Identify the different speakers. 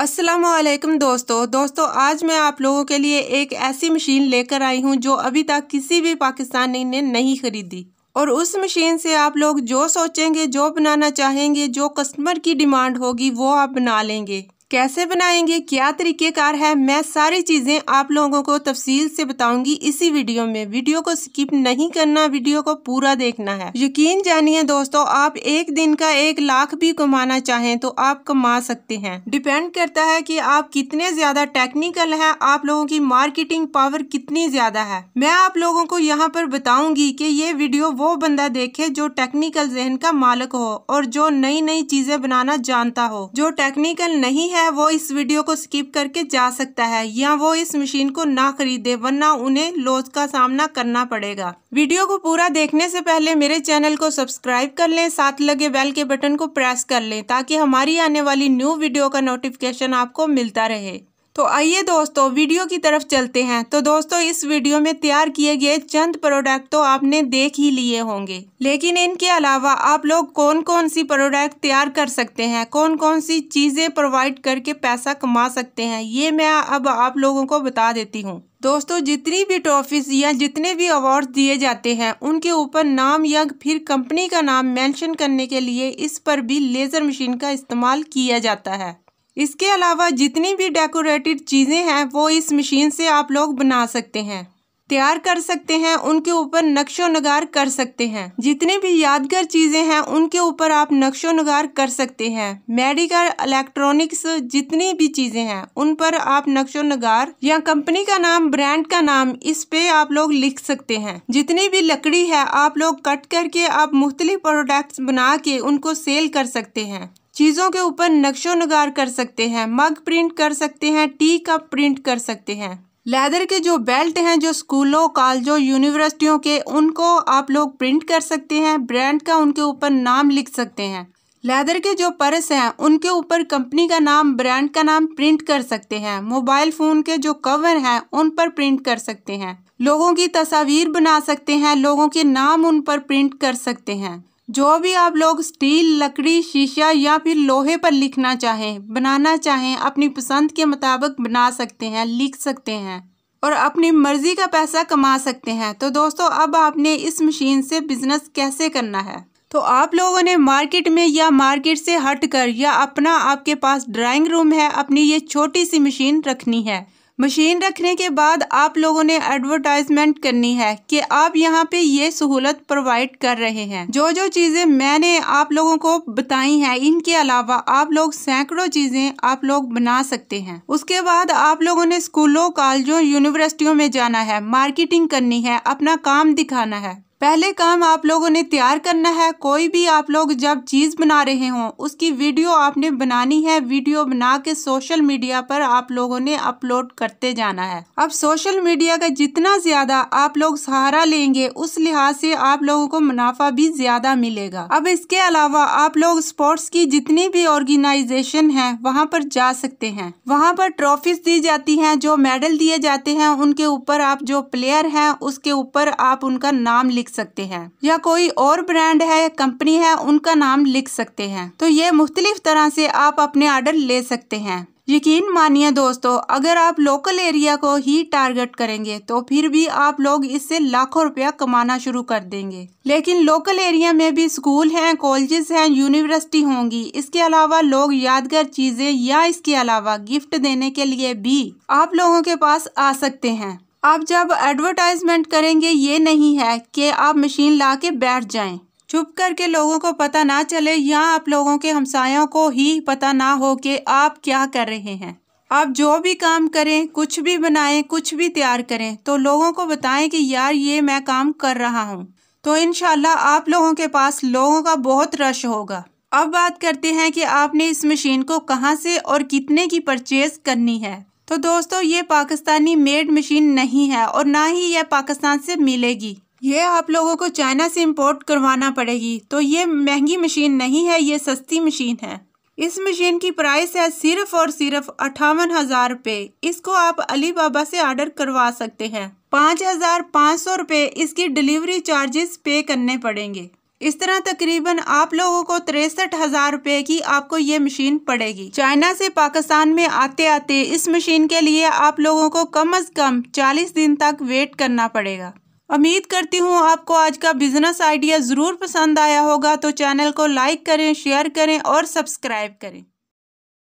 Speaker 1: असलकम दोस्तों दोस्तों आज मैं आप लोगों के लिए एक ऐसी मशीन लेकर आई हूँ जो अभी तक किसी भी पाकिस्तानी ने नहीं ख़रीदी और उस मशीन से आप लोग जो सोचेंगे जो बनाना चाहेंगे जो कस्टमर की डिमांड होगी वो आप बना लेंगे कैसे बनाएंगे क्या तरीक़ेकार है मैं सारी चीज़ें आप लोगों को तफसील से बताऊंगी इसी वीडियो में वीडियो को स्किप नहीं करना वीडियो को पूरा देखना है यकीन जानिए दोस्तों आप एक दिन का एक लाख भी कमाना चाहें तो आप कमा सकते हैं डिपेंड करता है कि आप कितने ज़्यादा टेक्निकल हैं आप लोगों की मार्केटिंग पावर कितनी ज़्यादा है मैं आप लोगों को यहाँ पर बताऊँगी कि ये वीडियो वो बंदा देखे जो टेक्निकल जहन का मालिक हो और जो नई नई चीज़ें बनाना जानता हो जो टेक्निकल नहीं है है वो इस वीडियो को स्किप करके जा सकता है या वो इस मशीन को ना खरीदे वरना उन्हें लॉस का सामना करना पड़ेगा वीडियो को पूरा देखने से पहले मेरे चैनल को सब्सक्राइब कर लें साथ लगे बेल के बटन को प्रेस कर लें ताकि हमारी आने वाली न्यू वीडियो का नोटिफिकेशन आपको मिलता रहे तो आइए दोस्तों वीडियो की तरफ चलते हैं तो दोस्तों इस वीडियो में तैयार किए गए चंद प्रोडक्ट तो आपने देख ही लिए होंगे लेकिन इनके अलावा आप लोग कौन कौन सी प्रोडक्ट तैयार कर सकते हैं कौन कौन सी चीज़ें प्रोवाइड करके पैसा कमा सकते हैं ये मैं अब आप लोगों को बता देती हूँ दोस्तों जितनी भी ट्रॉफीज या जितने भी अवार्ड्स दिए जाते हैं उनके ऊपर नाम या फिर कंपनी का नाम मेंशन करने के लिए इस पर भी लेज़र मशीन का इस्तेमाल किया जाता है इसके अलावा जितनी भी डेकोरेटेड चीज़ें हैं वो इस मशीन से आप लोग बना सकते हैं तैयार कर सकते हैं उनके ऊपर नक्शो नगार कर सकते हैं जितने भी यादगार चीज़ें हैं उनके ऊपर आप नक्शो नगार कर सकते हैं मेडिकल इलेक्ट्रॉनिक्स जितनी भी चीज़ें हैं उन पर आप नक्शो नगार या कंपनी का नाम ब्रांड का नाम इस पे आप लोग लिख सकते हैं जितनी भी लकड़ी है आप लोग कट करके आप मुख्तलि प्रोडक्ट्स बना के उनको सेल कर सकते हैं चीज़ों के ऊपर नक्शो नगार कर सकते हैं मग प्रिंट कर सकते हैं टी कप प्रिंट कर सकते हैं लेदर के जो बेल्ट हैं जो स्कूलों कॉलेजों यूनिवर्सिटियों के उनको आप लोग प्रिंट कर सकते हैं ब्रांड का उनके ऊपर नाम लिख सकते हैं लेदर के जो पर्स हैं उनके ऊपर कंपनी का नाम ब्रांड का नाम प्रिंट कर सकते हैं मोबाइल फ़ोन के जो कवर हैं उन पर प्रिंट कर सकते हैं लोगों की तस्वीर बना सकते हैं लोगों के नाम उन पर प्रिंट कर सकते हैं जो भी आप लोग स्टील लकड़ी शीशा या फिर लोहे पर लिखना चाहें बनाना चाहें अपनी पसंद के मुताबिक बना सकते हैं लिख सकते हैं और अपनी मर्ज़ी का पैसा कमा सकते हैं तो दोस्तों अब आपने इस मशीन से बिज़नेस कैसे करना है तो आप लोगों ने मार्केट में या मार्केट से हट कर या अपना आपके पास ड्राइंग रूम है अपनी ये छोटी सी मशीन रखनी है मशीन रखने के बाद आप लोगों ने एडवरटाइजमेंट करनी है कि आप यहाँ पे ये सहूलत प्रोवाइड कर रहे हैं जो जो चीज़ें मैंने आप लोगों को बताई हैं इनके अलावा आप लोग सैकड़ों चीज़ें आप लोग बना सकते हैं उसके बाद आप लोगों ने स्कूलों कॉलेजों यूनिवर्सिटियों में जाना है मार्केटिंग करनी है अपना काम दिखाना है पहले काम आप लोगों ने तैयार करना है कोई भी आप लोग जब चीज़ बना रहे हों उसकी वीडियो आपने बनानी है वीडियो बना के सोशल मीडिया पर आप लोगों ने अपलोड करते जाना है अब सोशल मीडिया का जितना ज़्यादा आप लोग सहारा लेंगे उस लिहाज से आप लोगों को मुनाफा भी ज़्यादा मिलेगा अब इसके अलावा आप लोग स्पोर्ट्स की जितनी भी ऑर्गेनाइजेशन है वहाँ पर जा सकते हैं वहाँ पर ट्रॉफीज दी जाती हैं जो मेडल दिए जाते हैं उनके ऊपर आप जो प्लेयर हैं उसके ऊपर आप उनका नाम लिख लिख सकते हैं या कोई और ब्रांड है कंपनी है उनका नाम लिख सकते हैं तो ये मुख्तलिफ तरह से आप अपने आर्डर ले सकते हैं यकीन मानिए दोस्तों अगर आप लोकल एरिया को ही टारगेट करेंगे तो फिर भी आप लोग इससे लाखों रुपया कमाना शुरू कर देंगे लेकिन लोकल एरिया में भी स्कूल हैं कॉलेजेस हैं यूनिवर्सिटी होंगी इसके अलावा लोग यादगार चीज़ें या इसके अलावा गिफ्ट देने के लिए भी आप लोगों के पास आ सकते हैं आप जब एडवर्टाइजमेंट करेंगे ये नहीं है कि आप मशीन ला के बैठ जाएं छुप करके लोगों को पता ना चले या आप लोगों के हमसायों को ही पता ना हो कि आप क्या कर रहे हैं आप जो भी काम करें कुछ भी बनाएं कुछ भी तैयार करें तो लोगों को बताएं कि यार ये मैं काम कर रहा हूँ तो इन आप लोगों के पास लोगों का बहुत रश होगा अब बात करते हैं कि आपने इस मशीन को कहाँ से और कितने की परचेज़ करनी है तो दोस्तों ये पाकिस्तानी मेड मशीन नहीं है और ना ही यह पाकिस्तान से मिलेगी ये आप लोगों को चाइना से इंपोर्ट करवाना पड़ेगी तो ये महंगी मशीन नहीं है ये सस्ती मशीन है इस मशीन की प्राइस है सिर्फ और सिर्फ अठावन हज़ार रुपये इसको आप अली बाबा से ऑर्डर करवा सकते हैं पाँच हज़ार पाँच सौ रुपये इसकी डिलीवरी चार्जेस पे करने पड़ेंगे इस तरह तकरीबन आप लोगों को तिरसठ हज़ार रुपये की आपको ये मशीन पड़ेगी चाइना से पाकिस्तान में आते आते इस मशीन के लिए आप लोगों को कम अज़ कम चालीस दिन तक वेट करना पड़ेगा उम्मीद करती हूँ आपको आज का बिज़नेस आइडिया ज़रूर पसंद आया होगा तो चैनल को लाइक करें शेयर करें और सब्सक्राइब करें